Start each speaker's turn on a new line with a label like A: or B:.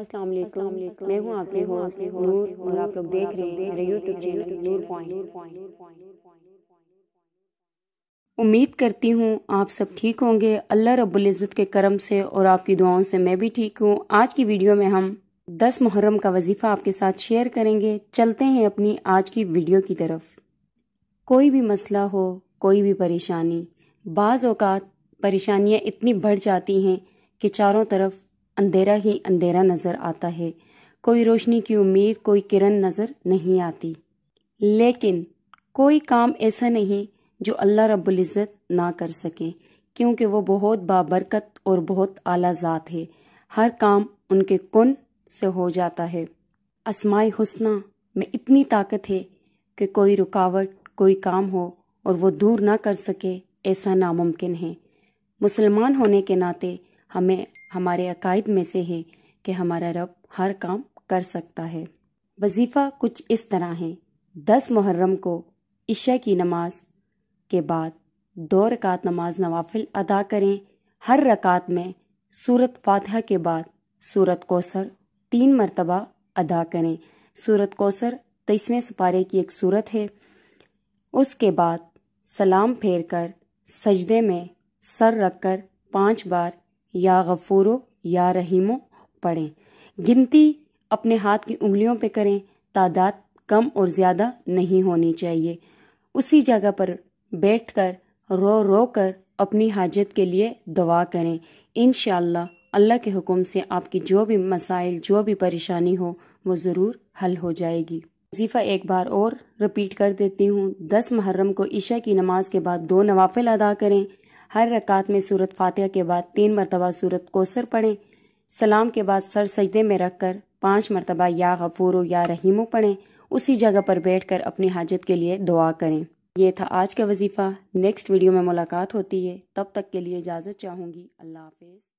A: अस्सलाम वालेकुम मैं हूं आपके होस्ट नूर और आप लोग देख रहे हैं मेरा YouTube चैनल नूर पॉइंट उम्मीद करती हूँ आप सब ठीक होंगे अल्लाह रब्बुल इज़्ज़त के करम से और आपकी दुआओं से मैं भी ठीक हूँ आज की वीडियो में हम दस मुहर्रम का वजीफ़ा आपके साथ शेयर करेंगे चलते हैं अपनी आज की वीडियो की तरफ कोई भी मसला हो कोई भी परेशानी बाज़ अवकात परेशानियाँ इतनी बढ़ जाती हैं कि चारों तरफ अंधेरा ही अंधेरा नज़र आता है कोई रोशनी की उम्मीद कोई किरण नज़र नहीं आती लेकिन कोई काम ऐसा नहीं जो अल्लाह इज़्ज़त ना कर सके क्योंकि वो बहुत बाबरकत और बहुत आला ज़ात है हर काम उनके कुन से हो जाता है असमाय हुसना में इतनी ताकत है कि कोई रुकावट कोई काम हो और वो दूर ना कर सके ऐसा नामुमकिन है मुसलमान होने के नाते हमें हमारे अकायद में से है कि हमारा रब हर काम कर सकता है वजीफ़ा कुछ इस तरह है दस मुहर्रम को इशा की नमाज के बाद दो रकात नमाज नवाफिल अदा करें हर रकात में सूरत फातहा के बाद सूरत कोसर तीन मरतबा अदा करें सूरत कौसर तेईसवें सपारे की एक सूरत है उसके बाद सलाम फेर कर सजदे में सर रख कर पाँच बार या गफूरो या रहीमो पढ़ें गिनती अपने हाथ की उंगलियों पे करें तादाद कम और ज़्यादा नहीं होनी चाहिए उसी जगह पर बैठकर रो रो कर अपनी हाजत के लिए दुआ करें इन अल्लाह के हुक्म से आपकी जो भी मसाइल जो भी परेशानी हो वो ज़रूर हल हो जाएगी वजीफ़ा एक बार और रिपीट कर देती हूँ दस मुहर्रम को ईशा की नमाज के बाद दो नवाफिल अदा करें हर रकात में सूरत फातिहा के बाद तीन मरतबा सूरत कोसर पढ़ें सलाम के बाद सर सजदे में रख कर पाँच मरतबा या गफूर या रहीमो पढ़ें उसी जगह पर बैठ कर अपनी हाजत के लिए दुआ करें यह था आज का वजीफ़ा नेक्स्ट वीडियो में मुलाकात होती है तब तक के लिए इजाज़त चाहूँगी अल्लाह हाफिज़